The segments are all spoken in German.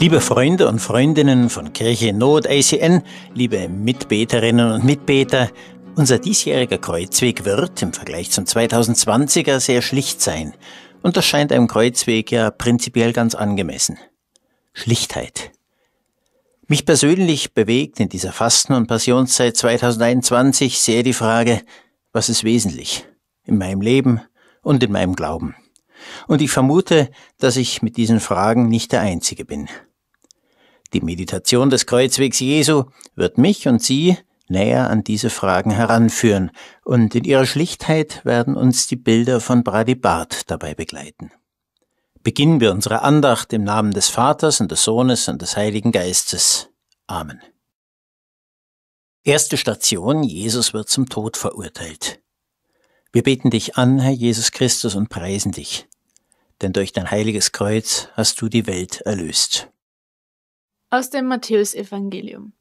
Liebe Freunde und Freundinnen von Kirche Not ACN, liebe Mitbeterinnen und Mitbeter, unser diesjähriger Kreuzweg wird im Vergleich zum 2020er sehr schlicht sein. Und das scheint einem Kreuzweg ja prinzipiell ganz angemessen. Schlichtheit. Mich persönlich bewegt in dieser Fasten- und Passionszeit 2021 sehr die Frage, was ist wesentlich in meinem Leben und in meinem Glauben? Und ich vermute, dass ich mit diesen Fragen nicht der Einzige bin. Die Meditation des Kreuzwegs Jesu wird mich und Sie näher an diese Fragen heranführen, und in ihrer Schlichtheit werden uns die Bilder von Brady Barth dabei begleiten. Beginnen wir unsere Andacht im Namen des Vaters und des Sohnes und des Heiligen Geistes. Amen. Erste Station, Jesus wird zum Tod verurteilt. Wir beten dich an, Herr Jesus Christus, und preisen dich, denn durch dein heiliges Kreuz hast du die Welt erlöst. Aus dem Matthäusevangelium.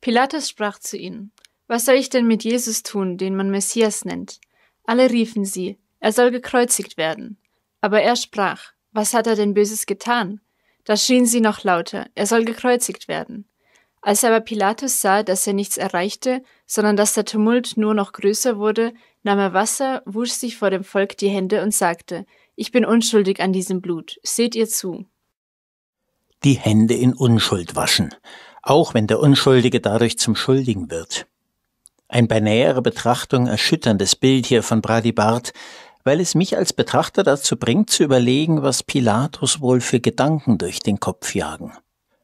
Pilatus sprach zu ihnen, Was soll ich denn mit Jesus tun, den man Messias nennt? Alle riefen sie, er soll gekreuzigt werden. Aber er sprach, Was hat er denn Böses getan? Da schrien sie noch lauter, er soll gekreuzigt werden. Als aber Pilatus sah, dass er nichts erreichte, sondern dass der Tumult nur noch größer wurde, nahm er Wasser, wusch sich vor dem Volk die Hände und sagte, Ich bin unschuldig an diesem Blut, seht ihr zu die Hände in Unschuld waschen, auch wenn der Unschuldige dadurch zum Schuldigen wird. Ein bei näherer Betrachtung erschütterndes Bild hier von Brady Bart, weil es mich als Betrachter dazu bringt, zu überlegen, was Pilatus wohl für Gedanken durch den Kopf jagen.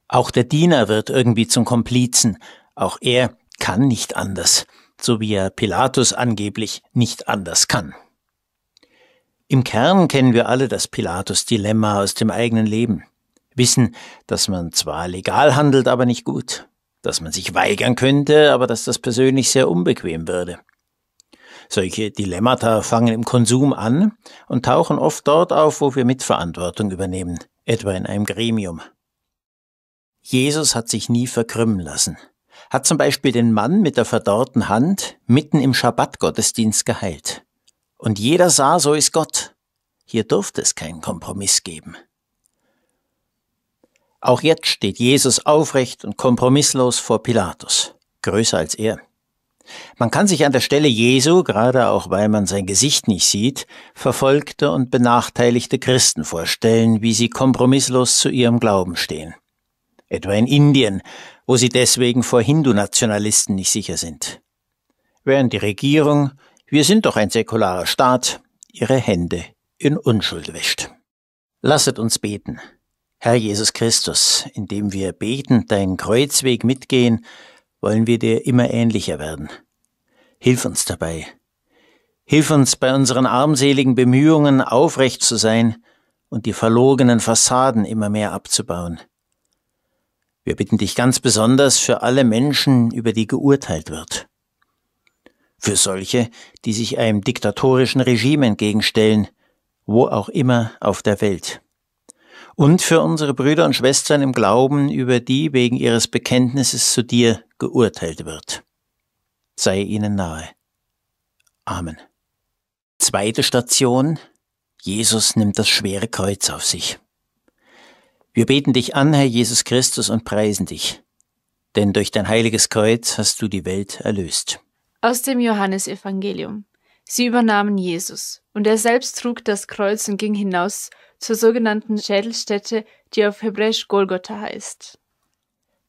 Auch der Diener wird irgendwie zum Komplizen, auch er kann nicht anders, so wie er Pilatus angeblich nicht anders kann. Im Kern kennen wir alle das Pilatus-Dilemma aus dem eigenen Leben wissen, dass man zwar legal handelt, aber nicht gut, dass man sich weigern könnte, aber dass das persönlich sehr unbequem würde. Solche Dilemmata fangen im Konsum an und tauchen oft dort auf, wo wir Mitverantwortung übernehmen, etwa in einem Gremium. Jesus hat sich nie verkrümmen lassen, hat zum Beispiel den Mann mit der verdorrten Hand mitten im Schabbatgottesdienst geheilt. Und jeder sah, so ist Gott. Hier durfte es keinen Kompromiss geben. Auch jetzt steht Jesus aufrecht und kompromisslos vor Pilatus, größer als er. Man kann sich an der Stelle Jesu, gerade auch weil man sein Gesicht nicht sieht, verfolgte und benachteiligte Christen vorstellen, wie sie kompromisslos zu ihrem Glauben stehen. Etwa in Indien, wo sie deswegen vor Hindu-Nationalisten nicht sicher sind. Während die Regierung, wir sind doch ein säkularer Staat, ihre Hände in Unschuld wäscht. Lasset uns beten. Herr Jesus Christus, indem wir betend deinen Kreuzweg mitgehen, wollen wir dir immer ähnlicher werden. Hilf uns dabei. Hilf uns bei unseren armseligen Bemühungen aufrecht zu sein und die verlogenen Fassaden immer mehr abzubauen. Wir bitten dich ganz besonders für alle Menschen, über die geurteilt wird. Für solche, die sich einem diktatorischen Regime entgegenstellen, wo auch immer auf der Welt und für unsere Brüder und Schwestern im Glauben, über die wegen ihres Bekenntnisses zu dir geurteilt wird. Sei ihnen nahe. Amen. Zweite Station. Jesus nimmt das schwere Kreuz auf sich. Wir beten dich an, Herr Jesus Christus, und preisen dich, denn durch dein heiliges Kreuz hast du die Welt erlöst. Aus dem Johannesevangelium. Sie übernahmen Jesus, und er selbst trug das Kreuz und ging hinaus zur sogenannten Schädelstätte, die auf Hebräisch Golgotha heißt.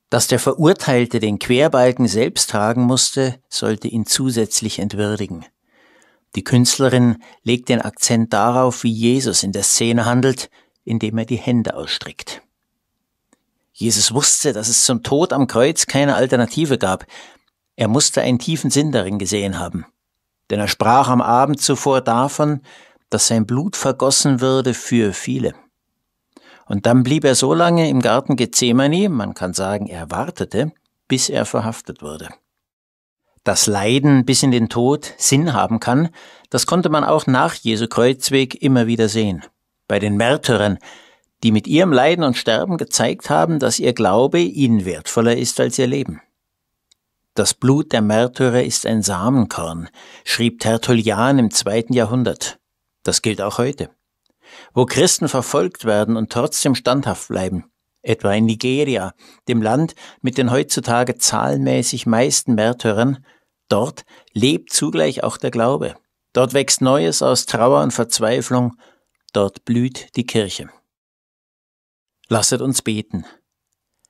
Dass der Verurteilte den Querbalken selbst tragen musste, sollte ihn zusätzlich entwürdigen. Die Künstlerin legt den Akzent darauf, wie Jesus in der Szene handelt, indem er die Hände ausstreckt. Jesus wusste, dass es zum Tod am Kreuz keine Alternative gab. Er musste einen tiefen Sinn darin gesehen haben. Denn er sprach am Abend zuvor davon, dass sein Blut vergossen würde für viele. Und dann blieb er so lange im Garten Gethsemane, man kann sagen, er wartete, bis er verhaftet wurde. Dass Leiden bis in den Tod Sinn haben kann, das konnte man auch nach Jesu Kreuzweg immer wieder sehen. Bei den Märtyrern, die mit ihrem Leiden und Sterben gezeigt haben, dass ihr Glaube ihnen wertvoller ist als ihr Leben. Das Blut der Märtyrer ist ein Samenkorn, schrieb Tertullian im zweiten Jahrhundert. Das gilt auch heute. Wo Christen verfolgt werden und trotzdem standhaft bleiben, etwa in Nigeria, dem Land mit den heutzutage zahlenmäßig meisten Märtyrern, dort lebt zugleich auch der Glaube. Dort wächst Neues aus Trauer und Verzweiflung, dort blüht die Kirche. Lasset uns beten.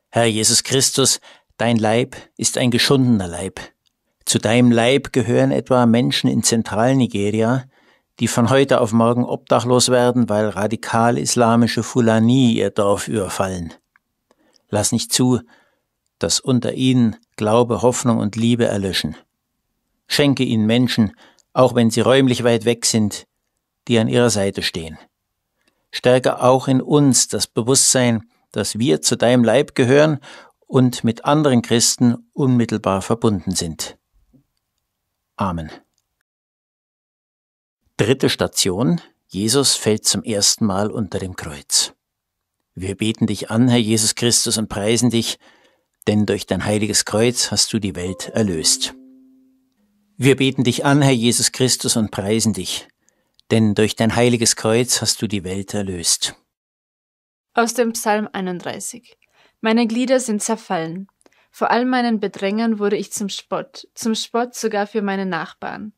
Herr Jesus Christus, dein Leib ist ein geschundener Leib. Zu deinem Leib gehören etwa Menschen in Zentralnigeria, die von heute auf morgen obdachlos werden, weil radikal-islamische Fulani ihr Dorf überfallen. Lass nicht zu, dass unter ihnen Glaube, Hoffnung und Liebe erlöschen. Schenke ihnen Menschen, auch wenn sie räumlich weit weg sind, die an ihrer Seite stehen. Stärke auch in uns das Bewusstsein, dass wir zu deinem Leib gehören und mit anderen Christen unmittelbar verbunden sind. Amen. Dritte Station. Jesus fällt zum ersten Mal unter dem Kreuz. Wir beten dich an, Herr Jesus Christus, und preisen dich, denn durch dein heiliges Kreuz hast du die Welt erlöst. Wir beten dich an, Herr Jesus Christus, und preisen dich, denn durch dein heiliges Kreuz hast du die Welt erlöst. Aus dem Psalm 31. Meine Glieder sind zerfallen. Vor all meinen Bedrängern wurde ich zum Spott, zum Spott sogar für meine Nachbarn.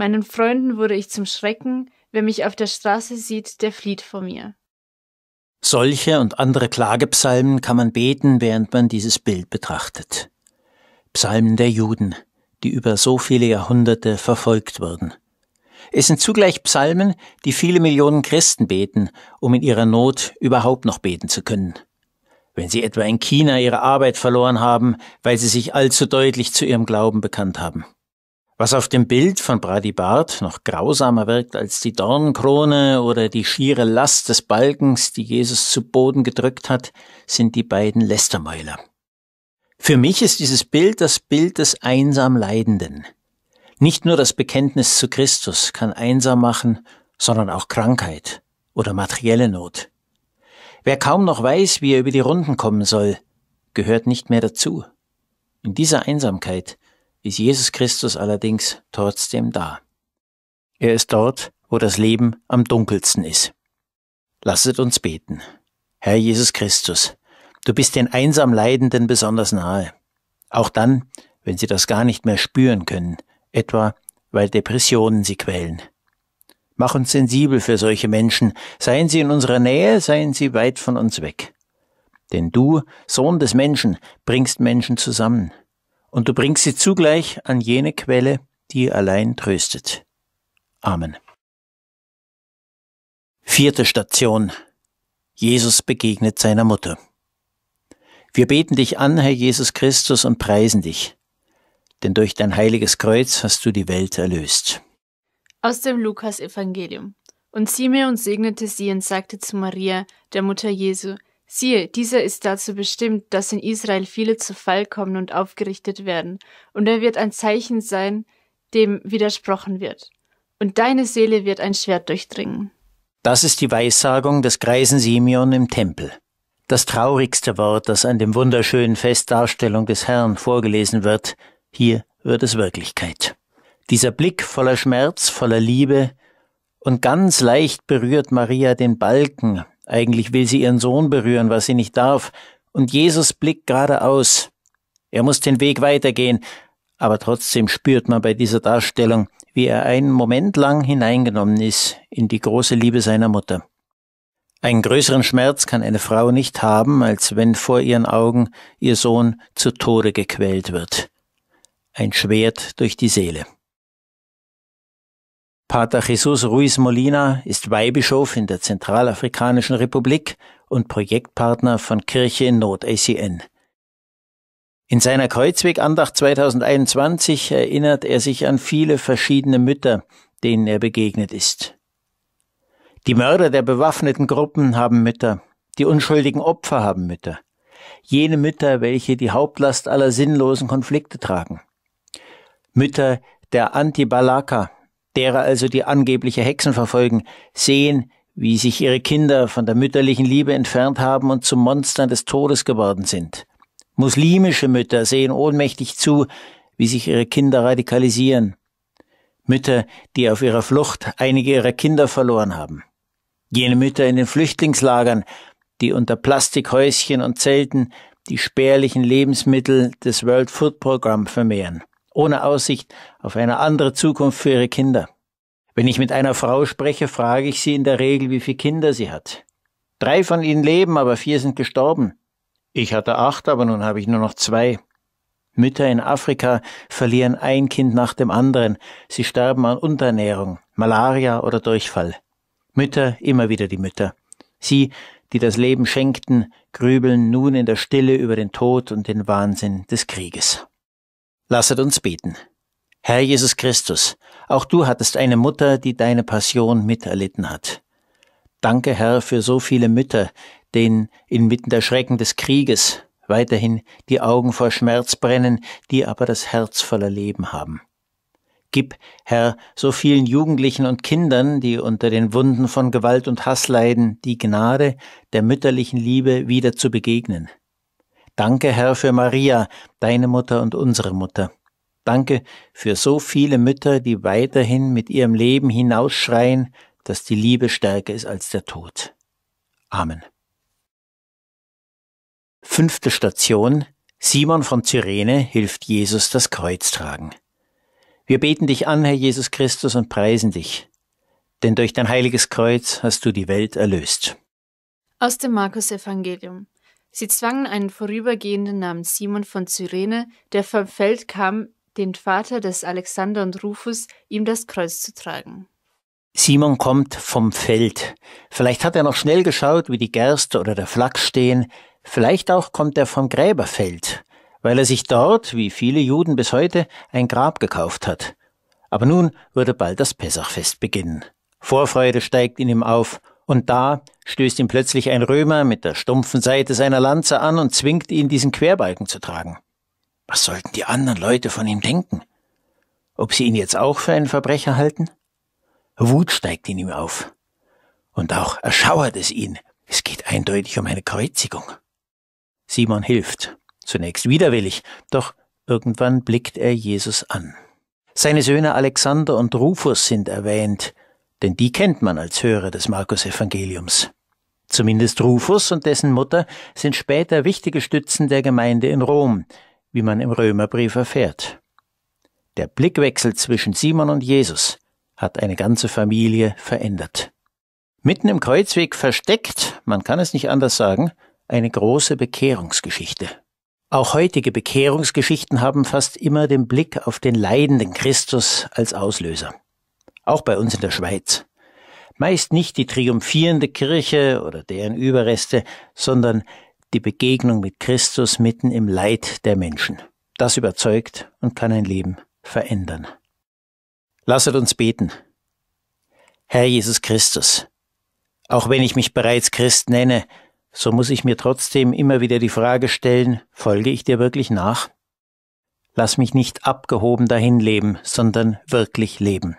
Meinen Freunden wurde ich zum Schrecken, wer mich auf der Straße sieht, der flieht vor mir. Solche und andere Klagepsalmen kann man beten, während man dieses Bild betrachtet. Psalmen der Juden, die über so viele Jahrhunderte verfolgt wurden. Es sind zugleich Psalmen, die viele Millionen Christen beten, um in ihrer Not überhaupt noch beten zu können. Wenn sie etwa in China ihre Arbeit verloren haben, weil sie sich allzu deutlich zu ihrem Glauben bekannt haben. Was auf dem Bild von Brady Bart noch grausamer wirkt als die Dornkrone oder die schiere Last des Balkens, die Jesus zu Boden gedrückt hat, sind die beiden Lästermäuler. Für mich ist dieses Bild das Bild des einsam Leidenden. Nicht nur das Bekenntnis zu Christus kann einsam machen, sondern auch Krankheit oder materielle Not. Wer kaum noch weiß, wie er über die Runden kommen soll, gehört nicht mehr dazu. In dieser Einsamkeit ist Jesus Christus allerdings trotzdem da. Er ist dort, wo das Leben am dunkelsten ist. Lasset uns beten. Herr Jesus Christus, du bist den einsam Leidenden besonders nahe. Auch dann, wenn sie das gar nicht mehr spüren können, etwa weil Depressionen sie quälen. Mach uns sensibel für solche Menschen, seien sie in unserer Nähe, seien sie weit von uns weg. Denn du, Sohn des Menschen, bringst Menschen zusammen und du bringst sie zugleich an jene Quelle, die allein tröstet. Amen. Vierte Station. Jesus begegnet seiner Mutter. Wir beten dich an, Herr Jesus Christus, und preisen dich, denn durch dein heiliges Kreuz hast du die Welt erlöst. Aus dem Lukas-Evangelium. Und Simeon segnete sie und sagte zu Maria, der Mutter Jesu, Siehe, dieser ist dazu bestimmt, dass in Israel viele zu Fall kommen und aufgerichtet werden, und er wird ein Zeichen sein, dem widersprochen wird. Und deine Seele wird ein Schwert durchdringen. Das ist die Weissagung des greisen Simeon im Tempel. Das traurigste Wort, das an dem wunderschönen Festdarstellung des Herrn vorgelesen wird, hier wird es Wirklichkeit. Dieser Blick voller Schmerz, voller Liebe, und ganz leicht berührt Maria den Balken, eigentlich will sie ihren Sohn berühren, was sie nicht darf, und Jesus blickt geradeaus. Er muss den Weg weitergehen, aber trotzdem spürt man bei dieser Darstellung, wie er einen Moment lang hineingenommen ist in die große Liebe seiner Mutter. Einen größeren Schmerz kann eine Frau nicht haben, als wenn vor ihren Augen ihr Sohn zu Tode gequält wird. Ein Schwert durch die Seele. Pater Jesus Ruiz Molina ist Weihbischof in der Zentralafrikanischen Republik und Projektpartner von Kirche in Not ACN. In seiner Kreuzwegandacht 2021 erinnert er sich an viele verschiedene Mütter, denen er begegnet ist. Die Mörder der bewaffneten Gruppen haben Mütter, die unschuldigen Opfer haben Mütter, jene Mütter, welche die Hauptlast aller sinnlosen Konflikte tragen. Mütter der Antibalaka, derer also die angebliche Hexen verfolgen, sehen, wie sich ihre Kinder von der mütterlichen Liebe entfernt haben und zu Monstern des Todes geworden sind. Muslimische Mütter sehen ohnmächtig zu, wie sich ihre Kinder radikalisieren. Mütter, die auf ihrer Flucht einige ihrer Kinder verloren haben. Jene Mütter in den Flüchtlingslagern, die unter Plastikhäuschen und Zelten die spärlichen Lebensmittel des World Food Programm vermehren ohne Aussicht auf eine andere Zukunft für ihre Kinder. Wenn ich mit einer Frau spreche, frage ich sie in der Regel, wie viele Kinder sie hat. Drei von ihnen leben, aber vier sind gestorben. Ich hatte acht, aber nun habe ich nur noch zwei. Mütter in Afrika verlieren ein Kind nach dem anderen. Sie sterben an Unterernährung, Malaria oder Durchfall. Mütter, immer wieder die Mütter. Sie, die das Leben schenkten, grübeln nun in der Stille über den Tod und den Wahnsinn des Krieges. Lasset uns beten. Herr Jesus Christus, auch du hattest eine Mutter, die deine Passion miterlitten hat. Danke, Herr, für so viele Mütter, denen inmitten der Schrecken des Krieges weiterhin die Augen vor Schmerz brennen, die aber das Herz voller Leben haben. Gib, Herr, so vielen Jugendlichen und Kindern, die unter den Wunden von Gewalt und Hass leiden, die Gnade der mütterlichen Liebe wieder zu begegnen. Danke, Herr, für Maria, deine Mutter und unsere Mutter. Danke für so viele Mütter, die weiterhin mit ihrem Leben hinausschreien, dass die Liebe stärker ist als der Tod. Amen. Fünfte Station. Simon von Cyrene hilft Jesus das Kreuz tragen. Wir beten dich an, Herr Jesus Christus, und preisen dich, denn durch dein heiliges Kreuz hast du die Welt erlöst. Aus dem Markus Evangelium. Sie zwangen einen Vorübergehenden namens Simon von Cyrene, der vom Feld kam, den Vater des Alexander und Rufus, ihm das Kreuz zu tragen. Simon kommt vom Feld. Vielleicht hat er noch schnell geschaut, wie die Gerste oder der Flachs stehen. Vielleicht auch kommt er vom Gräberfeld, weil er sich dort, wie viele Juden bis heute, ein Grab gekauft hat. Aber nun würde bald das Pessachfest beginnen. Vorfreude steigt in ihm auf und da stößt ihn plötzlich ein Römer mit der stumpfen Seite seiner Lanze an und zwingt ihn, diesen Querbalken zu tragen. Was sollten die anderen Leute von ihm denken? Ob sie ihn jetzt auch für einen Verbrecher halten? Wut steigt in ihm auf. Und auch erschauert es ihn. Es geht eindeutig um eine Kreuzigung. Simon hilft. Zunächst widerwillig, doch irgendwann blickt er Jesus an. Seine Söhne Alexander und Rufus sind erwähnt denn die kennt man als Hörer des Markus-Evangeliums. Zumindest Rufus und dessen Mutter sind später wichtige Stützen der Gemeinde in Rom, wie man im Römerbrief erfährt. Der Blickwechsel zwischen Simon und Jesus hat eine ganze Familie verändert. Mitten im Kreuzweg versteckt, man kann es nicht anders sagen, eine große Bekehrungsgeschichte. Auch heutige Bekehrungsgeschichten haben fast immer den Blick auf den leidenden Christus als Auslöser auch bei uns in der Schweiz. Meist nicht die triumphierende Kirche oder deren Überreste, sondern die Begegnung mit Christus mitten im Leid der Menschen. Das überzeugt und kann ein Leben verändern. Lasset uns beten. Herr Jesus Christus, auch wenn ich mich bereits Christ nenne, so muss ich mir trotzdem immer wieder die Frage stellen, folge ich dir wirklich nach? Lass mich nicht abgehoben dahin leben, sondern wirklich leben.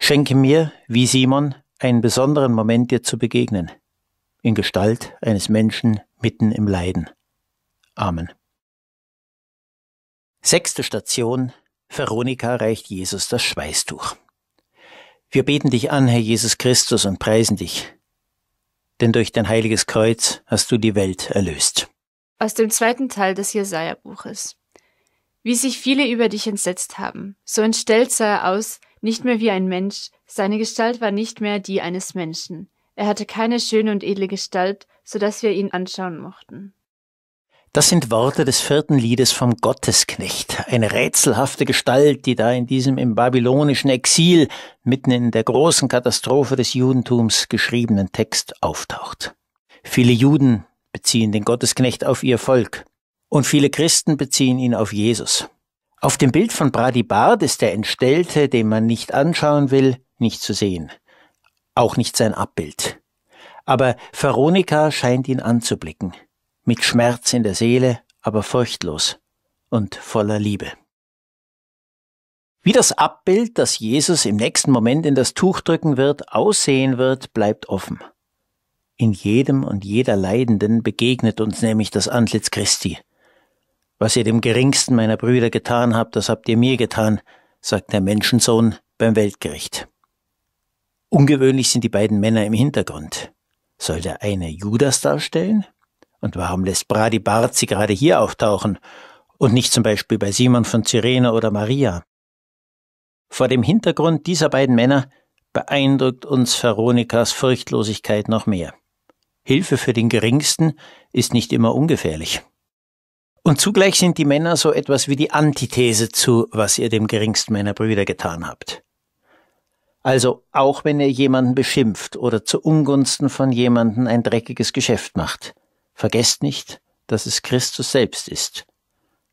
Schenke mir, wie Simon, einen besonderen Moment dir zu begegnen, in Gestalt eines Menschen mitten im Leiden. Amen. Sechste Station. Veronika reicht Jesus das Schweißtuch. Wir beten dich an, Herr Jesus Christus, und preisen dich, denn durch dein heiliges Kreuz hast du die Welt erlöst. Aus dem zweiten Teil des Jesaja-Buches. Wie sich viele über dich entsetzt haben, so entstellt sah er aus, nicht mehr wie ein Mensch, seine Gestalt war nicht mehr die eines Menschen. Er hatte keine schöne und edle Gestalt, so dass wir ihn anschauen mochten. Das sind Worte des vierten Liedes vom Gottesknecht, eine rätselhafte Gestalt, die da in diesem im babylonischen Exil mitten in der großen Katastrophe des Judentums geschriebenen Text auftaucht. Viele Juden beziehen den Gottesknecht auf ihr Volk und viele Christen beziehen ihn auf Jesus. Auf dem Bild von Brady Bart ist der Entstellte, den man nicht anschauen will, nicht zu sehen. Auch nicht sein Abbild. Aber Veronika scheint ihn anzublicken. Mit Schmerz in der Seele, aber furchtlos und voller Liebe. Wie das Abbild, das Jesus im nächsten Moment in das Tuch drücken wird, aussehen wird, bleibt offen. In jedem und jeder Leidenden begegnet uns nämlich das Antlitz Christi was ihr dem geringsten meiner Brüder getan habt, das habt ihr mir getan, sagt der Menschensohn beim Weltgericht. Ungewöhnlich sind die beiden Männer im Hintergrund. Soll der eine Judas darstellen? Und warum lässt Brady Bart sie gerade hier auftauchen und nicht zum Beispiel bei Simon von Cyrene oder Maria? Vor dem Hintergrund dieser beiden Männer beeindruckt uns Veronikas Furchtlosigkeit noch mehr. Hilfe für den Geringsten ist nicht immer ungefährlich. Und zugleich sind die Männer so etwas wie die Antithese zu, was ihr dem geringsten meiner Brüder getan habt. Also auch wenn ihr jemanden beschimpft oder zu Ungunsten von jemanden ein dreckiges Geschäft macht, vergesst nicht, dass es Christus selbst ist,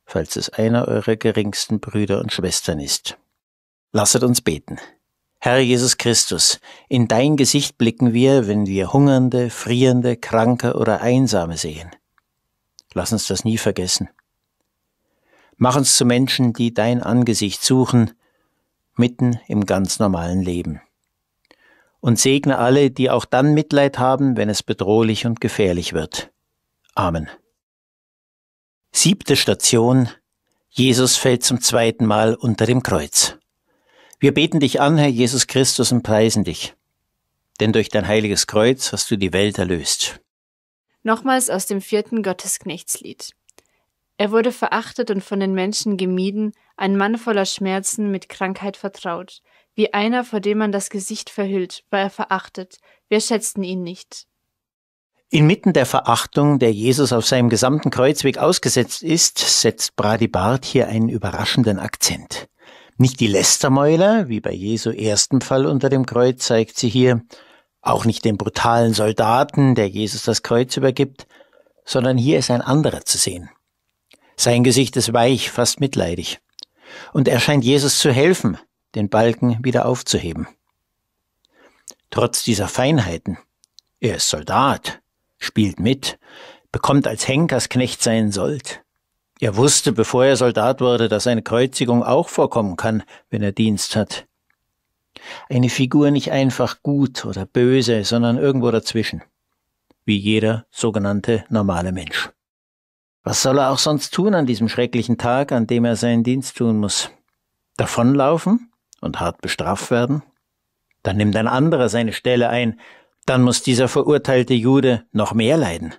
falls es einer eurer geringsten Brüder und Schwestern ist. Lasset uns beten. Herr Jesus Christus, in dein Gesicht blicken wir, wenn wir Hungernde, Frierende, Kranke oder Einsame sehen. Lass uns das nie vergessen. Mach uns zu Menschen, die dein Angesicht suchen, mitten im ganz normalen Leben. Und segne alle, die auch dann Mitleid haben, wenn es bedrohlich und gefährlich wird. Amen. Siebte Station. Jesus fällt zum zweiten Mal unter dem Kreuz. Wir beten dich an, Herr Jesus Christus, und preisen dich. Denn durch dein heiliges Kreuz hast du die Welt erlöst. Nochmals aus dem vierten Gottesknechtslied. Er wurde verachtet und von den Menschen gemieden, ein Mann voller Schmerzen, mit Krankheit vertraut. Wie einer, vor dem man das Gesicht verhüllt, war er verachtet. Wir schätzten ihn nicht. Inmitten der Verachtung, der Jesus auf seinem gesamten Kreuzweg ausgesetzt ist, setzt Brady Barth hier einen überraschenden Akzent. Nicht die Lästermäuler, wie bei Jesu ersten Fall unter dem Kreuz, zeigt sie hier, auch nicht den brutalen Soldaten, der Jesus das Kreuz übergibt, sondern hier ist ein anderer zu sehen. Sein Gesicht ist weich, fast mitleidig. Und er scheint Jesus zu helfen, den Balken wieder aufzuheben. Trotz dieser Feinheiten, er ist Soldat, spielt mit, bekommt als Henkersknecht seinen Sold. Er wusste, bevor er Soldat wurde, dass eine Kreuzigung auch vorkommen kann, wenn er Dienst hat. Eine Figur nicht einfach gut oder böse, sondern irgendwo dazwischen. Wie jeder sogenannte normale Mensch. Was soll er auch sonst tun an diesem schrecklichen Tag, an dem er seinen Dienst tun muss? Davonlaufen und hart bestraft werden? Dann nimmt ein anderer seine Stelle ein, dann muss dieser verurteilte Jude noch mehr leiden.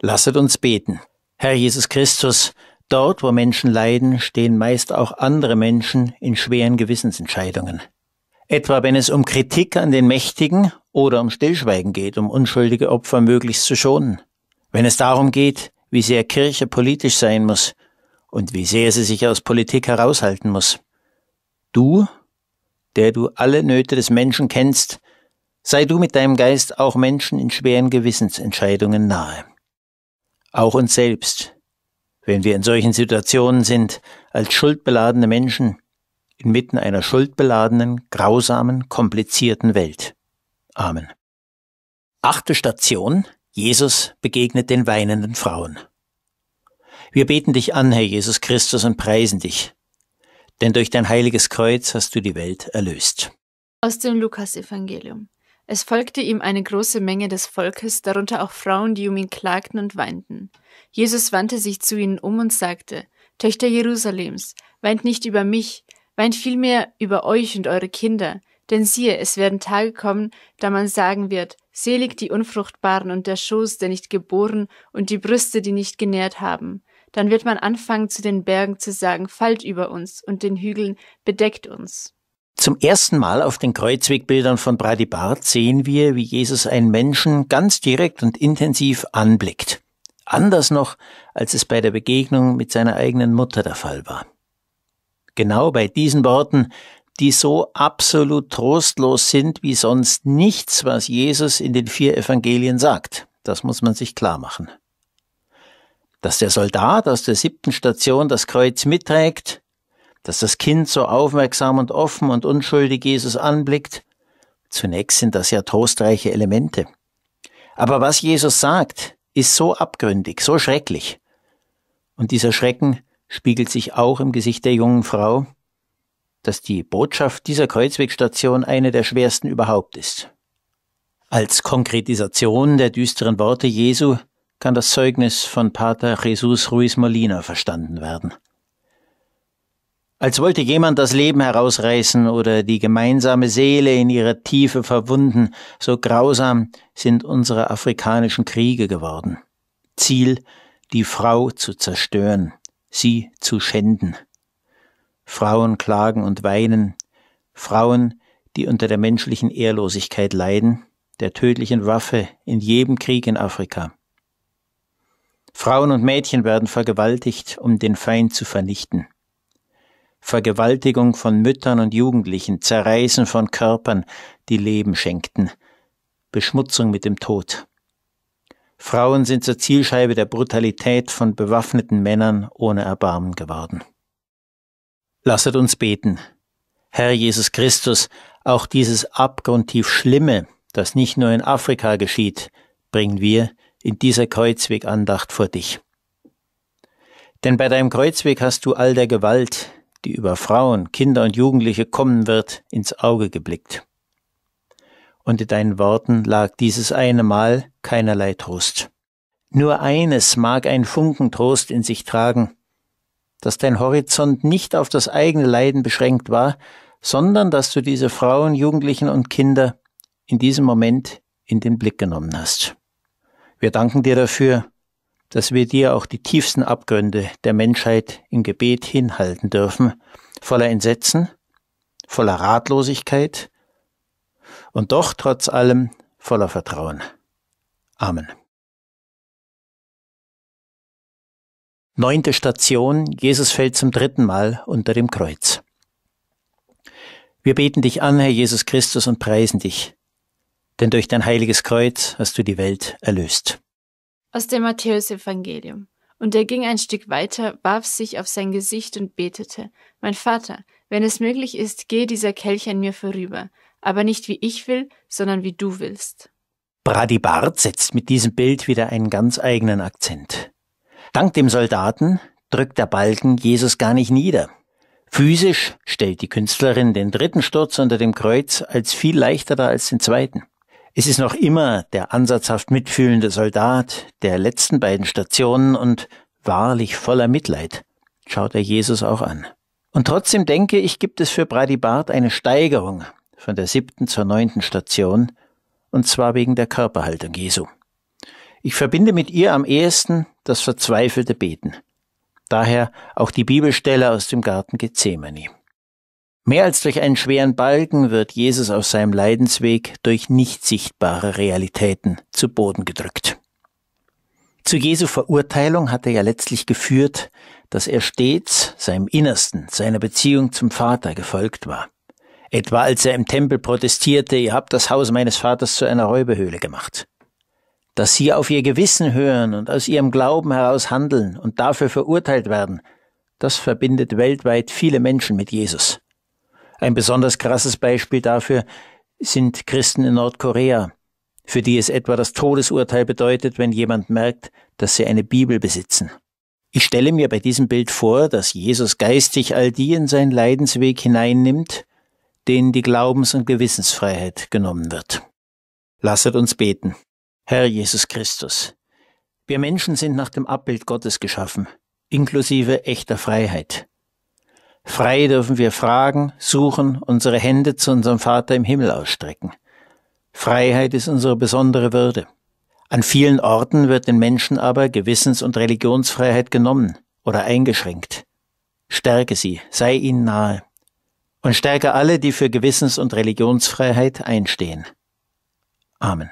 Lasset uns beten. Herr Jesus Christus, dort, wo Menschen leiden, stehen meist auch andere Menschen in schweren Gewissensentscheidungen. Etwa wenn es um Kritik an den Mächtigen oder um Stillschweigen geht, um unschuldige Opfer möglichst zu schonen. Wenn es darum geht, wie sehr Kirche politisch sein muss und wie sehr sie sich aus Politik heraushalten muss. Du, der du alle Nöte des Menschen kennst, sei du mit deinem Geist auch Menschen in schweren Gewissensentscheidungen nahe. Auch uns selbst, wenn wir in solchen Situationen sind, als schuldbeladene Menschen, inmitten einer schuldbeladenen, grausamen, komplizierten Welt. Amen. Achte Station. Jesus begegnet den weinenden Frauen. Wir beten dich an, Herr Jesus Christus, und preisen dich, denn durch dein heiliges Kreuz hast du die Welt erlöst. Aus dem Lukas-Evangelium. Es folgte ihm eine große Menge des Volkes, darunter auch Frauen, die um ihn klagten und weinten. Jesus wandte sich zu ihnen um und sagte, Töchter Jerusalems, weint nicht über mich, Weint vielmehr über euch und eure Kinder, denn siehe, es werden Tage kommen, da man sagen wird, selig die Unfruchtbaren und der Schoß, der nicht geboren und die Brüste, die nicht genährt haben. Dann wird man anfangen, zu den Bergen zu sagen, fallt über uns und den Hügeln bedeckt uns. Zum ersten Mal auf den Kreuzwegbildern von Brady sehen wir, wie Jesus einen Menschen ganz direkt und intensiv anblickt. Anders noch, als es bei der Begegnung mit seiner eigenen Mutter der Fall war. Genau bei diesen Worten, die so absolut trostlos sind wie sonst nichts, was Jesus in den vier Evangelien sagt. Das muss man sich klar machen. Dass der Soldat aus der siebten Station das Kreuz mitträgt, dass das Kind so aufmerksam und offen und unschuldig Jesus anblickt, zunächst sind das ja trostreiche Elemente. Aber was Jesus sagt, ist so abgründig, so schrecklich. Und dieser Schrecken spiegelt sich auch im Gesicht der jungen Frau, dass die Botschaft dieser Kreuzwegstation eine der schwersten überhaupt ist. Als Konkretisation der düsteren Worte Jesu kann das Zeugnis von Pater Jesus Ruiz Molina verstanden werden. Als wollte jemand das Leben herausreißen oder die gemeinsame Seele in ihrer Tiefe verwunden, so grausam sind unsere afrikanischen Kriege geworden. Ziel, die Frau zu zerstören sie zu schänden. Frauen klagen und weinen, Frauen, die unter der menschlichen Ehrlosigkeit leiden, der tödlichen Waffe in jedem Krieg in Afrika. Frauen und Mädchen werden vergewaltigt, um den Feind zu vernichten. Vergewaltigung von Müttern und Jugendlichen, Zerreißen von Körpern, die Leben schenkten, Beschmutzung mit dem Tod. Frauen sind zur Zielscheibe der Brutalität von bewaffneten Männern ohne Erbarmen geworden. Lasset uns beten. Herr Jesus Christus, auch dieses abgrundtief Schlimme, das nicht nur in Afrika geschieht, bringen wir in dieser Kreuzwegandacht vor dich. Denn bei deinem Kreuzweg hast du all der Gewalt, die über Frauen, Kinder und Jugendliche kommen wird, ins Auge geblickt. Und in deinen Worten lag dieses eine Mal keinerlei Trost. Nur eines mag ein Funken Trost in sich tragen, dass dein Horizont nicht auf das eigene Leiden beschränkt war, sondern dass du diese Frauen, Jugendlichen und Kinder in diesem Moment in den Blick genommen hast. Wir danken dir dafür, dass wir dir auch die tiefsten Abgründe der Menschheit im Gebet hinhalten dürfen, voller Entsetzen, voller Ratlosigkeit und doch trotz allem voller Vertrauen. Amen. Neunte Station. Jesus fällt zum dritten Mal unter dem Kreuz. Wir beten dich an, Herr Jesus Christus, und preisen dich, denn durch dein heiliges Kreuz hast du die Welt erlöst. Aus dem Matthäusevangelium. Und er ging ein Stück weiter, warf sich auf sein Gesicht und betete, Mein Vater, wenn es möglich ist, gehe dieser Kelch an mir vorüber, aber nicht wie ich will, sondern wie du willst. Brady Bart setzt mit diesem Bild wieder einen ganz eigenen Akzent. Dank dem Soldaten drückt der Balken Jesus gar nicht nieder. Physisch stellt die Künstlerin den dritten Sturz unter dem Kreuz als viel leichter dar als den zweiten. Es ist noch immer der ansatzhaft mitfühlende Soldat der letzten beiden Stationen und wahrlich voller Mitleid schaut er Jesus auch an. Und trotzdem denke ich, gibt es für Brady Bart eine Steigerung von der siebten zur neunten Station, und zwar wegen der Körperhaltung Jesu. Ich verbinde mit ihr am ehesten das verzweifelte Beten. Daher auch die Bibelstelle aus dem Garten Gethsemane. Mehr als durch einen schweren Balken wird Jesus auf seinem Leidensweg durch nicht sichtbare Realitäten zu Boden gedrückt. Zu Jesu Verurteilung hat er ja letztlich geführt, dass er stets seinem Innersten, seiner Beziehung zum Vater gefolgt war etwa als er im Tempel protestierte, ihr habt das Haus meines Vaters zu einer Räuberhöhle gemacht. Dass sie auf ihr Gewissen hören und aus ihrem Glauben heraus handeln und dafür verurteilt werden, das verbindet weltweit viele Menschen mit Jesus. Ein besonders krasses Beispiel dafür sind Christen in Nordkorea, für die es etwa das Todesurteil bedeutet, wenn jemand merkt, dass sie eine Bibel besitzen. Ich stelle mir bei diesem Bild vor, dass Jesus geistig all die in seinen Leidensweg hineinnimmt, denen die Glaubens- und Gewissensfreiheit genommen wird. Lasset uns beten. Herr Jesus Christus, wir Menschen sind nach dem Abbild Gottes geschaffen, inklusive echter Freiheit. Frei dürfen wir fragen, suchen, unsere Hände zu unserem Vater im Himmel ausstrecken. Freiheit ist unsere besondere Würde. An vielen Orten wird den Menschen aber Gewissens- und Religionsfreiheit genommen oder eingeschränkt. Stärke sie, sei ihnen nahe und stärke alle, die für Gewissens- und Religionsfreiheit einstehen. Amen.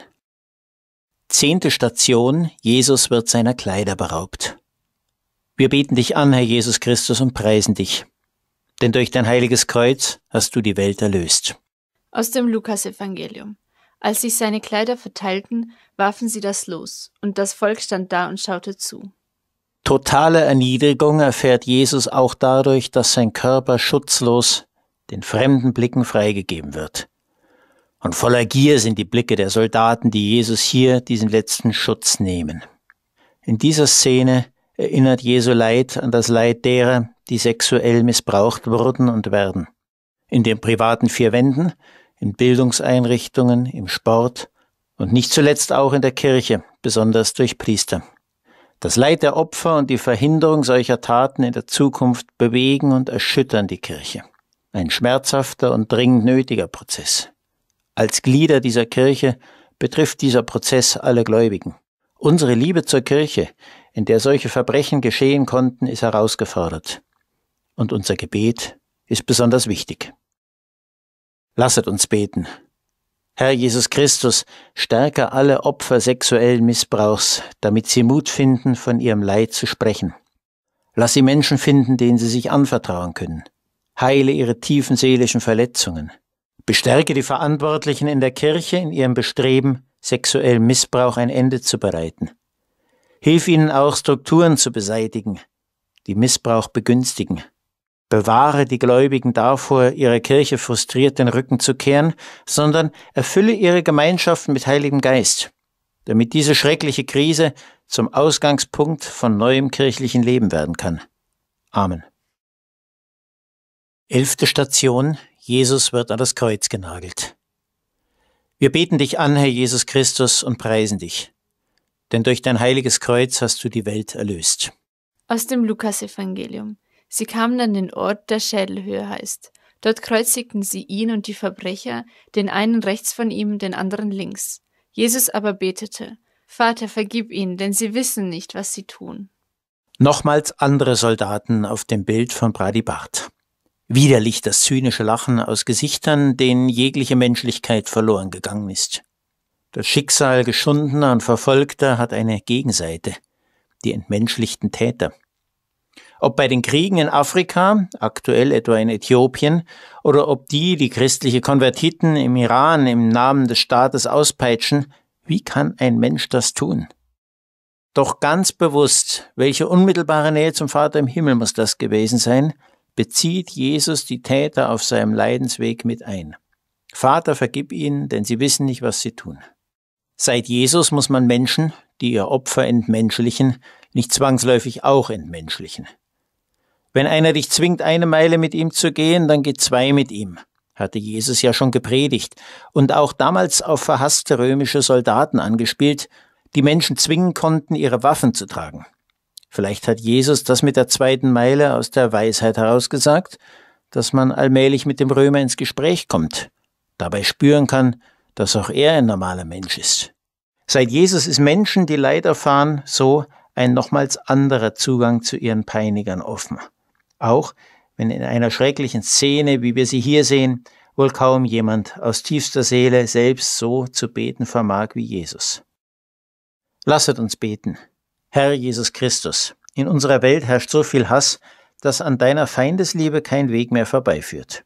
Zehnte Station Jesus wird seiner Kleider beraubt. Wir beten dich an, Herr Jesus Christus, und preisen dich, denn durch dein heiliges Kreuz hast du die Welt erlöst. Aus dem Lukasevangelium. Als sich seine Kleider verteilten, warfen sie das los, und das Volk stand da und schaute zu. Totale Erniedrigung erfährt Jesus auch dadurch, dass sein Körper schutzlos den fremden Blicken freigegeben wird. Und voller Gier sind die Blicke der Soldaten, die Jesus hier diesen letzten Schutz nehmen. In dieser Szene erinnert Jesu Leid an das Leid derer, die sexuell missbraucht wurden und werden. In den privaten vier Wänden, in Bildungseinrichtungen, im Sport und nicht zuletzt auch in der Kirche, besonders durch Priester. Das Leid der Opfer und die Verhinderung solcher Taten in der Zukunft bewegen und erschüttern die Kirche ein schmerzhafter und dringend nötiger Prozess. Als Glieder dieser Kirche betrifft dieser Prozess alle Gläubigen. Unsere Liebe zur Kirche, in der solche Verbrechen geschehen konnten, ist herausgefordert. Und unser Gebet ist besonders wichtig. Lasset uns beten. Herr Jesus Christus, stärke alle Opfer sexuellen Missbrauchs, damit sie Mut finden, von ihrem Leid zu sprechen. Lass sie Menschen finden, denen sie sich anvertrauen können heile ihre tiefen seelischen Verletzungen, bestärke die Verantwortlichen in der Kirche in ihrem Bestreben, sexuellen Missbrauch ein Ende zu bereiten. Hilf ihnen auch Strukturen zu beseitigen, die Missbrauch begünstigen. Bewahre die Gläubigen davor, ihrer Kirche frustriert den Rücken zu kehren, sondern erfülle ihre Gemeinschaften mit Heiligem Geist, damit diese schreckliche Krise zum Ausgangspunkt von neuem kirchlichen Leben werden kann. Amen. Elfte Station. Jesus wird an das Kreuz genagelt. Wir beten dich an, Herr Jesus Christus, und preisen dich, denn durch dein heiliges Kreuz hast du die Welt erlöst. Aus dem Lukasevangelium. Sie kamen an den Ort, der Schädelhöhe heißt. Dort kreuzigten sie ihn und die Verbrecher, den einen rechts von ihm, den anderen links. Jesus aber betete, Vater, vergib ihnen, denn sie wissen nicht, was sie tun. Nochmals andere Soldaten auf dem Bild von Bradibart. Barth widerlich das zynische Lachen aus Gesichtern, denen jegliche Menschlichkeit verloren gegangen ist. Das Schicksal Geschundener und Verfolgter hat eine Gegenseite, die entmenschlichten Täter. Ob bei den Kriegen in Afrika, aktuell etwa in Äthiopien, oder ob die, die christliche Konvertiten im Iran im Namen des Staates auspeitschen, wie kann ein Mensch das tun? Doch ganz bewusst, welche unmittelbare Nähe zum Vater im Himmel muss das gewesen sein, bezieht Jesus die Täter auf seinem Leidensweg mit ein. Vater, vergib ihnen, denn sie wissen nicht, was sie tun. Seit Jesus muss man Menschen, die ihr Opfer entmenschlichen, nicht zwangsläufig auch entmenschlichen. Wenn einer dich zwingt, eine Meile mit ihm zu gehen, dann geht zwei mit ihm, hatte Jesus ja schon gepredigt und auch damals auf verhasste römische Soldaten angespielt, die Menschen zwingen konnten, ihre Waffen zu tragen. Vielleicht hat Jesus das mit der zweiten Meile aus der Weisheit herausgesagt, dass man allmählich mit dem Römer ins Gespräch kommt, dabei spüren kann, dass auch er ein normaler Mensch ist. Seit Jesus ist Menschen, die Leid erfahren, so ein nochmals anderer Zugang zu ihren Peinigern offen. Auch wenn in einer schrecklichen Szene, wie wir sie hier sehen, wohl kaum jemand aus tiefster Seele selbst so zu beten vermag wie Jesus. Lasset uns beten. Herr Jesus Christus, in unserer Welt herrscht so viel Hass, dass an deiner Feindesliebe kein Weg mehr vorbeiführt.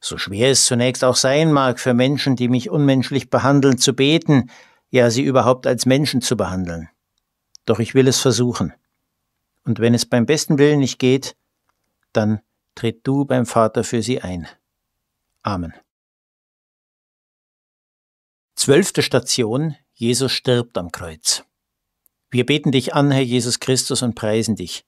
So schwer es zunächst auch sein mag, für Menschen, die mich unmenschlich behandeln, zu beten, ja sie überhaupt als Menschen zu behandeln. Doch ich will es versuchen. Und wenn es beim besten Willen nicht geht, dann tritt du beim Vater für sie ein. Amen. Zwölfte Station Jesus stirbt am Kreuz. Wir beten dich an, Herr Jesus Christus, und preisen dich,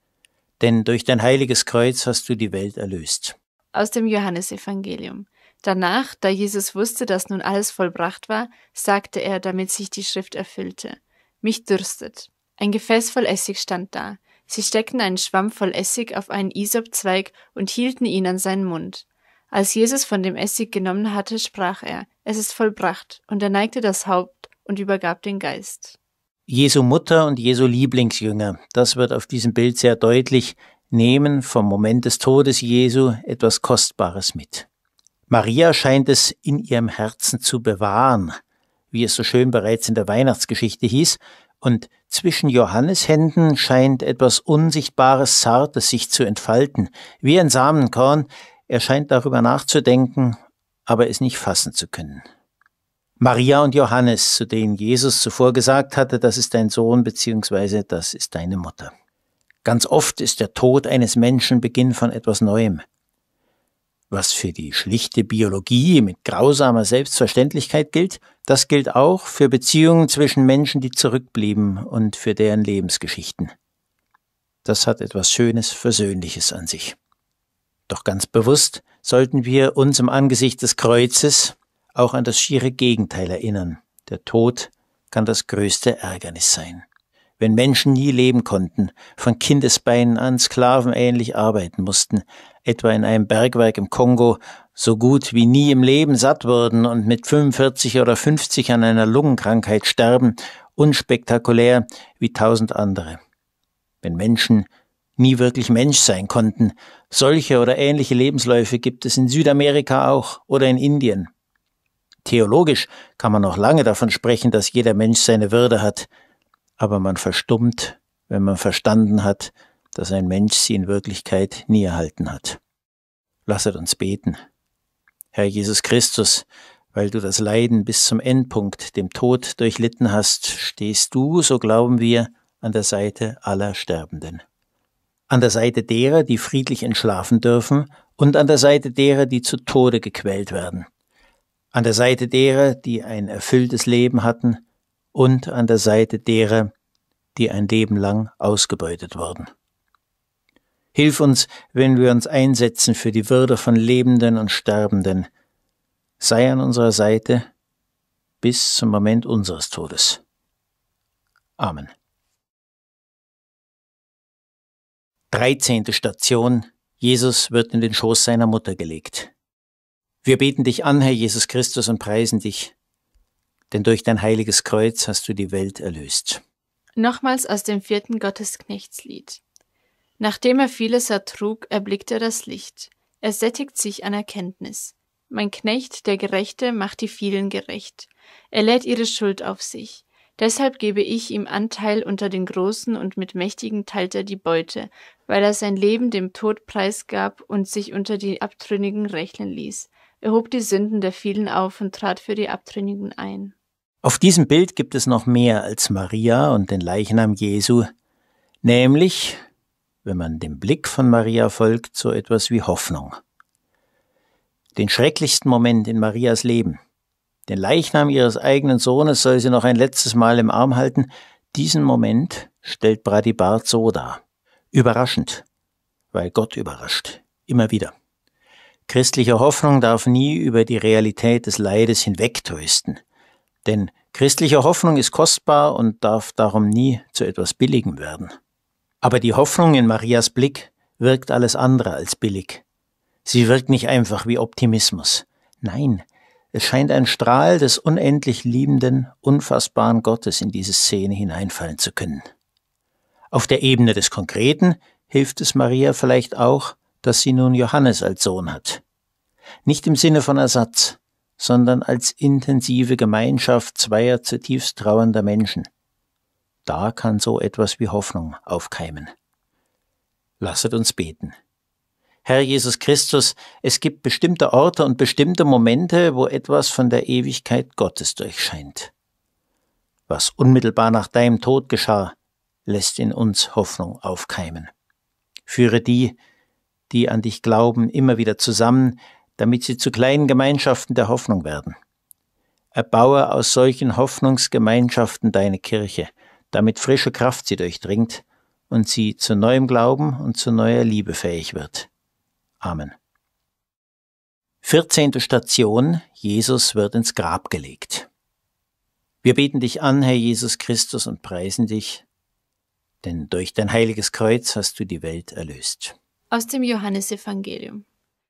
denn durch dein heiliges Kreuz hast du die Welt erlöst. Aus dem Johannesevangelium. Danach, da Jesus wusste, dass nun alles vollbracht war, sagte er, damit sich die Schrift erfüllte. Mich dürstet. Ein Gefäß voll Essig stand da. Sie steckten einen Schwamm voll Essig auf einen Isopzweig und hielten ihn an seinen Mund. Als Jesus von dem Essig genommen hatte, sprach er, es ist vollbracht, und er neigte das Haupt und übergab den Geist. Jesu Mutter und Jesu Lieblingsjünger. Das wird auf diesem Bild sehr deutlich. Nehmen vom Moment des Todes Jesu etwas Kostbares mit. Maria scheint es in ihrem Herzen zu bewahren, wie es so schön bereits in der Weihnachtsgeschichte hieß, und zwischen Johannes Händen scheint etwas Unsichtbares, Zartes sich zu entfalten, wie ein Samenkorn. Er scheint darüber nachzudenken, aber es nicht fassen zu können. Maria und Johannes, zu denen Jesus zuvor gesagt hatte, das ist dein Sohn bzw. das ist deine Mutter. Ganz oft ist der Tod eines Menschen Beginn von etwas Neuem. Was für die schlichte Biologie mit grausamer Selbstverständlichkeit gilt, das gilt auch für Beziehungen zwischen Menschen, die zurückblieben und für deren Lebensgeschichten. Das hat etwas Schönes, Versöhnliches an sich. Doch ganz bewusst sollten wir uns im Angesicht des Kreuzes auch an das schiere Gegenteil erinnern. Der Tod kann das größte Ärgernis sein. Wenn Menschen nie leben konnten, von Kindesbeinen an sklavenähnlich arbeiten mussten, etwa in einem Bergwerk im Kongo, so gut wie nie im Leben satt wurden und mit 45 oder 50 an einer Lungenkrankheit sterben, unspektakulär wie tausend andere. Wenn Menschen nie wirklich Mensch sein konnten, solche oder ähnliche Lebensläufe gibt es in Südamerika auch oder in Indien. Theologisch kann man noch lange davon sprechen, dass jeder Mensch seine Würde hat, aber man verstummt, wenn man verstanden hat, dass ein Mensch sie in Wirklichkeit nie erhalten hat. Lasset uns beten. Herr Jesus Christus, weil du das Leiden bis zum Endpunkt, dem Tod durchlitten hast, stehst du, so glauben wir, an der Seite aller Sterbenden. An der Seite derer, die friedlich entschlafen dürfen, und an der Seite derer, die zu Tode gequält werden an der Seite derer, die ein erfülltes Leben hatten und an der Seite derer, die ein Leben lang ausgebeutet wurden. Hilf uns, wenn wir uns einsetzen für die Würde von Lebenden und Sterbenden. Sei an unserer Seite bis zum Moment unseres Todes. Amen. 13. Station Jesus wird in den Schoß seiner Mutter gelegt. Wir beten dich an, Herr Jesus Christus, und preisen dich, denn durch dein heiliges Kreuz hast du die Welt erlöst. Nochmals aus dem vierten Gottesknechtslied. Nachdem er vieles ertrug, erblickt er das Licht. Er sättigt sich an Erkenntnis. Mein Knecht, der Gerechte, macht die vielen gerecht. Er lädt ihre Schuld auf sich. Deshalb gebe ich ihm Anteil unter den Großen und mit Mächtigen teilt er die Beute, weil er sein Leben dem Tod preisgab und sich unter die Abtrünnigen rechnen ließ. Er hob die Sünden der vielen auf und trat für die Abtrünnigen ein. Auf diesem Bild gibt es noch mehr als Maria und den Leichnam Jesu, nämlich, wenn man dem Blick von Maria folgt, so etwas wie Hoffnung. Den schrecklichsten Moment in Marias Leben. Den Leichnam ihres eigenen Sohnes soll sie noch ein letztes Mal im Arm halten. Diesen Moment stellt Bradibart so dar. Überraschend, weil Gott überrascht, immer wieder. Christliche Hoffnung darf nie über die Realität des Leides hinwegtrösten. Denn christliche Hoffnung ist kostbar und darf darum nie zu etwas Billigem werden. Aber die Hoffnung in Marias Blick wirkt alles andere als billig. Sie wirkt nicht einfach wie Optimismus. Nein, es scheint ein Strahl des unendlich liebenden, unfassbaren Gottes in diese Szene hineinfallen zu können. Auf der Ebene des Konkreten hilft es Maria vielleicht auch, dass sie nun Johannes als Sohn hat. Nicht im Sinne von Ersatz, sondern als intensive Gemeinschaft zweier zutiefst trauernder Menschen. Da kann so etwas wie Hoffnung aufkeimen. Lasset uns beten. Herr Jesus Christus, es gibt bestimmte Orte und bestimmte Momente, wo etwas von der Ewigkeit Gottes durchscheint. Was unmittelbar nach deinem Tod geschah, lässt in uns Hoffnung aufkeimen. Führe die, die an dich glauben, immer wieder zusammen, damit sie zu kleinen Gemeinschaften der Hoffnung werden. Erbaue aus solchen Hoffnungsgemeinschaften deine Kirche, damit frische Kraft sie durchdringt und sie zu neuem Glauben und zu neuer Liebe fähig wird. Amen. 14. Station Jesus wird ins Grab gelegt. Wir beten dich an, Herr Jesus Christus, und preisen dich, denn durch dein heiliges Kreuz hast du die Welt erlöst aus dem Johannesevangelium.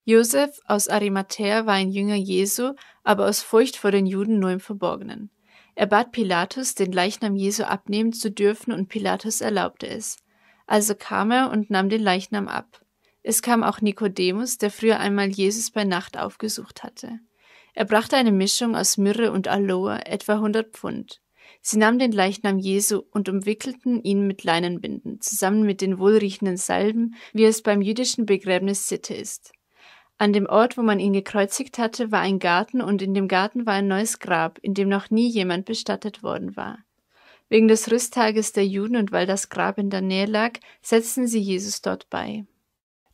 Josef aus Arimathea war ein Jünger Jesu, aber aus Furcht vor den Juden nur im Verborgenen. Er bat Pilatus, den Leichnam Jesu abnehmen zu dürfen, und Pilatus erlaubte es. Also kam er und nahm den Leichnam ab. Es kam auch Nikodemus, der früher einmal Jesus bei Nacht aufgesucht hatte. Er brachte eine Mischung aus Myrrhe und Aloe, etwa 100 Pfund. Sie nahmen den Leichnam Jesu und umwickelten ihn mit Leinenbinden, zusammen mit den wohlriechenden Salben, wie es beim jüdischen Begräbnis Sitte ist. An dem Ort, wo man ihn gekreuzigt hatte, war ein Garten und in dem Garten war ein neues Grab, in dem noch nie jemand bestattet worden war. Wegen des Rüsttages der Juden und weil das Grab in der Nähe lag, setzten sie Jesus dort bei.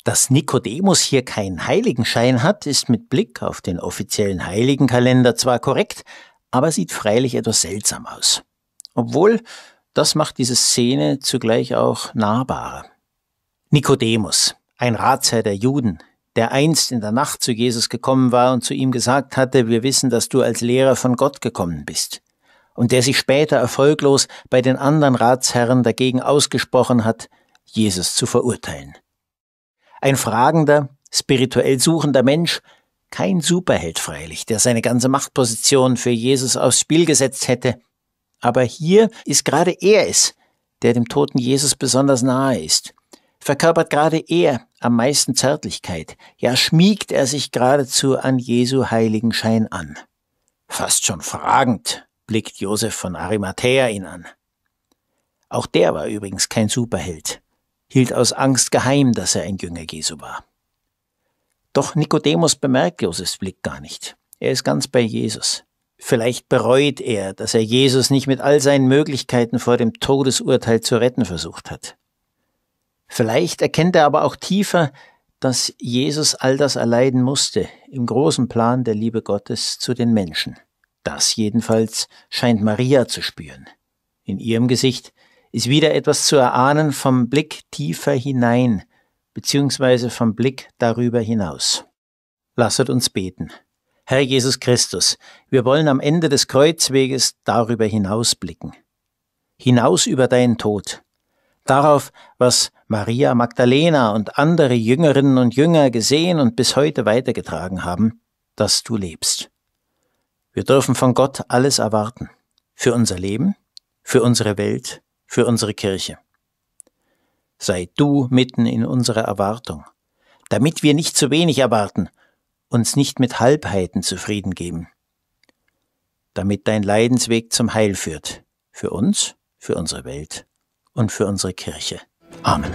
Dass Nikodemus hier keinen Heiligenschein hat, ist mit Blick auf den offiziellen Heiligenkalender zwar korrekt, aber sieht freilich etwas seltsam aus. Obwohl, das macht diese Szene zugleich auch nahbarer. Nikodemus, ein Ratsherr der Juden, der einst in der Nacht zu Jesus gekommen war und zu ihm gesagt hatte, wir wissen, dass du als Lehrer von Gott gekommen bist, und der sich später erfolglos bei den anderen Ratsherren dagegen ausgesprochen hat, Jesus zu verurteilen. Ein fragender, spirituell suchender Mensch, kein Superheld freilich, der seine ganze Machtposition für Jesus aufs Spiel gesetzt hätte. Aber hier ist gerade er es, der dem toten Jesus besonders nahe ist. Verkörpert gerade er am meisten Zärtlichkeit, ja schmiegt er sich geradezu an Jesu heiligen Schein an. Fast schon fragend blickt Josef von Arimathea ihn an. Auch der war übrigens kein Superheld, hielt aus Angst geheim, dass er ein Jünger Jesu war. Doch Nikodemus bemerkt Josefs Blick gar nicht. Er ist ganz bei Jesus. Vielleicht bereut er, dass er Jesus nicht mit all seinen Möglichkeiten vor dem Todesurteil zu retten versucht hat. Vielleicht erkennt er aber auch tiefer, dass Jesus all das erleiden musste im großen Plan der Liebe Gottes zu den Menschen. Das jedenfalls scheint Maria zu spüren. In ihrem Gesicht ist wieder etwas zu erahnen vom Blick tiefer hinein beziehungsweise vom Blick darüber hinaus. Lasset uns beten. Herr Jesus Christus, wir wollen am Ende des Kreuzweges darüber hinausblicken. Hinaus über deinen Tod. Darauf, was Maria Magdalena und andere Jüngerinnen und Jünger gesehen und bis heute weitergetragen haben, dass du lebst. Wir dürfen von Gott alles erwarten. Für unser Leben, für unsere Welt, für unsere Kirche sei du mitten in unserer Erwartung, damit wir nicht zu wenig erwarten, uns nicht mit Halbheiten zufrieden geben, damit dein Leidensweg zum Heil führt, für uns, für unsere Welt und für unsere Kirche. Amen.